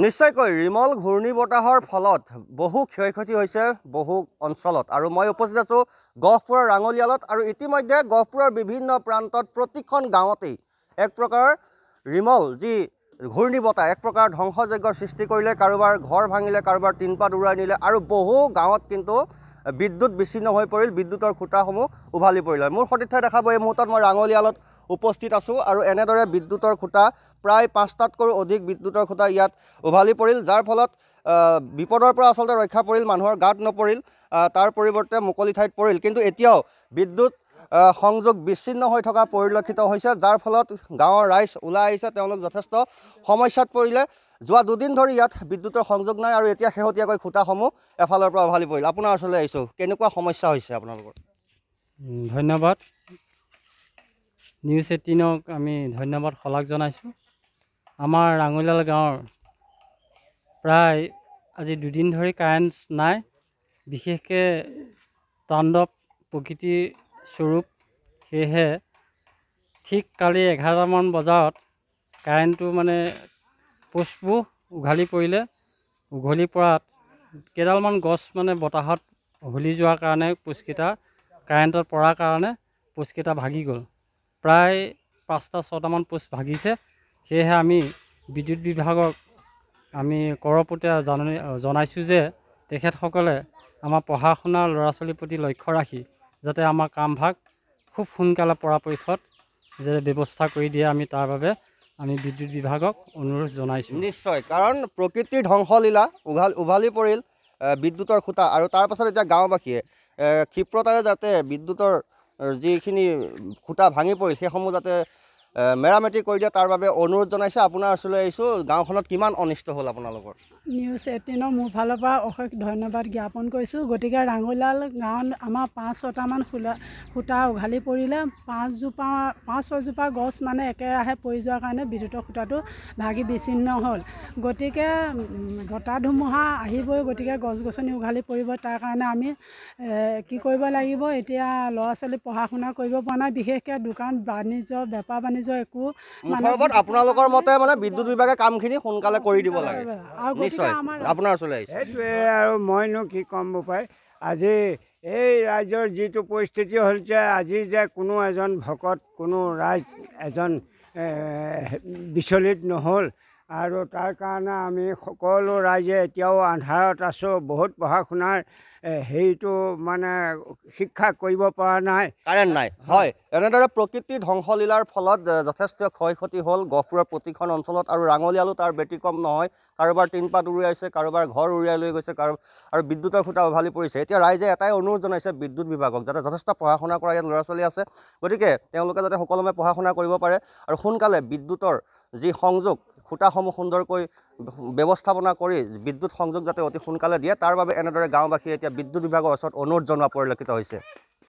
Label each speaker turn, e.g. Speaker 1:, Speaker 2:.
Speaker 1: নিশ্চয়কৈ ৰিমল ঘূৰ্ণী বতাহৰ ফলত বহু ক্ষয় ক্ষতি হৈছে বহু অঞ্চলত আৰু মই উপস্থিত আছোঁ গহপুৰৰ ৰাঙলীয়ালত আৰু ইতিমধ্যে গহপুৰৰ বিভিন্ন প্ৰান্তত প্ৰতিখন গাঁৱতেই এক প্ৰকাৰ ৰিমল যি ঘূৰ্ণী বতাহ এক প্ৰকাৰ ধ্বংসযজ্ঞৰ সৃষ্টি কৰিলে কাৰোবাৰ ঘৰ ভাঙিলে কাৰোবাৰ টিনপাত উৰুৱাই নিলে আৰু বহু গাঁৱত কিন্তু বিদ্যুৎ বিচ্ছিন্ন হৈ পৰিল বিদ্যুতৰ খুঁটাসমূহ উভালি পৰিলে মোৰ সতীৰ্থই দেখাব এই মুহূৰ্তত মই ৰাঙলীয়ালত উপস্থিত আছোঁ আৰু এনেদৰে বিদ্যুতৰ খুঁটা প্ৰায় পাঁচটাতকৈও অধিক বিদ্যুতৰ খুঁটা ইয়াত উভালি পৰিল যাৰ ফলত বিপদৰ পৰা আচলতে ৰক্ষা পৰিল মানুহৰ গাত নপৰিল তাৰ পৰিৱৰ্তে মুকলি ঠাইত পৰিল কিন্তু এতিয়াও বিদ্যুৎ সংযোগ বিচ্ছিন্ন হৈ থকা পৰিলক্ষিত হৈছে যাৰ ফলত গাঁৱৰ ৰাইজ ওলাই আহিছে তেওঁলোক যথেষ্ট সমস্যাত পৰিলে যোৱা দুদিন ধৰি ইয়াত বিদ্যুতৰ সংযোগ নাই আৰু এতিয়া শেহতীয়াকৈ খুঁটাসমূহ এফালৰ পৰা উভালি পৰিল আপোনাৰ ওচৰলৈ আহিছোঁ
Speaker 2: কেনেকুৱা সমস্যা হৈছে আপোনালোকৰ ধন্যবাদ নিউজ এইটিনক আমি ধন্যবাদ শলাগ জনাইছোঁ আমাৰ ৰাঙলাল গাঁৱৰ প্ৰায় আজি দুদিন ধৰি কাৰেণ্ট নাই বিশেষকৈ তাণ্ডৱ প্ৰকৃতিৰ স্বৰূপ সেয়েহে ঠিক কালি এঘাৰটামান বজাত কাৰেণ্টটো মানে পুষ্পো উঘালি পৰিলে উঘলি পৰাত কেইডালমান গছ মানে বতাহত হলি যোৱাৰ কাৰণে পুষ্পকেইটা কাৰেণ্টত পৰাৰ কাৰণে পুষ্পকেইটা ভাগি গ'ল প্ৰায় পাঁচটা ছটামান পোষ্ট ভাগিছে সেয়েহে আমি বিদ্যুৎ বিভাগক আমি কৰপতীয়া জাননী জনাইছোঁ যে তেখেতসকলে আমাৰ পঢ়া শুনাৰ ল'ৰা ছোৱালীৰ প্ৰতি লক্ষ্য ৰাখি যাতে আমাৰ কামভাগ খুব সোনকালে পৰাপক্ষত যে ব্যৱস্থা কৰি দিয়ে আমি তাৰ বাবে আমি বিদ্যুৎ বিভাগক অনুৰোধ জনাইছোঁ
Speaker 1: নিশ্চয় কাৰণ প্ৰকৃতিৰ ধ্বংসলীলা উঘালি উভালি পৰিল বিদ্যুতৰ খুঁটা আৰু তাৰপাছত এতিয়া গাঁওবাসীয়ে ক্ষিপ্ৰতাৰে যাতে বিদ্যুতৰ যিখিনি খুঁটা ভাঙি পৰিল সেইসমূহ যাতে মেৰামতি কৰি দিয়ে তাৰ বাবে অনুৰোধ জনাইছে আপোনাৰ ওচৰলৈ আহিছোঁ গাঁওখনত কিমান অনিষ্ট হ'ল আপোনালোকৰ
Speaker 3: নিউজ এইটিনৰ মোৰ ফালৰ পৰা অশেষ ধন্যবাদ জ্ঞাপন কৰিছোঁ গতিকে ৰাঙলাল গাঁৱত আমাৰ পাঁচ ছটামান সূলা সূতা উঘালি পৰিলে পাঁচজোপা পাঁচ ছয়জোপা গছ মানে একেৰাহে পৰি যোৱাৰ কাৰণে বিদ্যুতৰ সূতাটো ভাগি বিচ্ছিন্ন হ'ল গতিকে বতাহ ধুমুহা আহিবই গতিকে গছ গছনি উঘালি পৰিব তাৰ কাৰণে আমি কি কৰিব লাগিব এতিয়া ল'ৰা ছোৱালী পঢ়া শুনা কৰিব পৰা নাই বিশেষকৈ দোকান বাণিজ্য বেপাৰ বাণিজ্য নিজৰ একো মুঠৰ
Speaker 1: আপোনালোকৰ মতে মানে বিদ্যুৎ বিভাগে কামখিনি সোনকালে কৰি দিব
Speaker 4: লাগে আপোনাৰ ওচৰলৈ আহিছে সেইটোৱে আৰু মইনো কি ক'ম উপায় আজি এই ৰাইজৰ যিটো পৰিস্থিতি হ'ল যে আজি যে কোনো এজন ভকত কোনো ৰাইজ এজন বিচলিত নহ'ল আৰু তাৰ কাৰণে আমি সকলো ৰাইজে এতিয়াও আন্ধাৰত আছোঁ বহুত পঢ়া শুনাৰ হেৰিটো
Speaker 1: মানে শিক্ষা কৰিব পৰা নাই কাৰেণ্ট নাই হয় এনেদৰে প্ৰকৃতি ধ্বংসলীলাৰ ফলত যথেষ্ট ক্ষয় ক্ষতি হ'ল গহপুৰৰ প্ৰতিখন অঞ্চলত আৰু ৰাঙলীয়ালো তাৰ ব্যতিক্ৰম নহয় কাৰোবাৰ টিনপাত উৰুৱাইছে কাৰোবাৰ ঘৰ উৰুৱাই লৈ গৈছে কাৰো আৰু বিদ্যুতৰ খুঁটা উভালি পৰিছে এতিয়া ৰাইজে এটাই অনুৰোধ জনাইছে বিদ্যুৎ বিভাগক যাতে যথেষ্ট পঢ়া শুনা কৰা ইয়াত ল'ৰা ছোৱালী আছে গতিকে তেওঁলোকে যাতে সকলোমে পঢ়া শুনা কৰিব পাৰে আৰু সোনকালে বিদ্যুতৰ যি সংযোগ খুঁটাসমূহ সুন্দৰকৈ ব্যৱস্থাপনা কৰি বিদ্যুৎ সংযোগ যাতে অতি সোনকালে দিয়ে তাৰ বাবে এনেদৰে গাঁওবাসীয়ে এতিয়া বিদ্যুৎ বিভাগৰ ওচৰত অনুৰোধ জনোৱা পৰিলক্ষিত হৈছে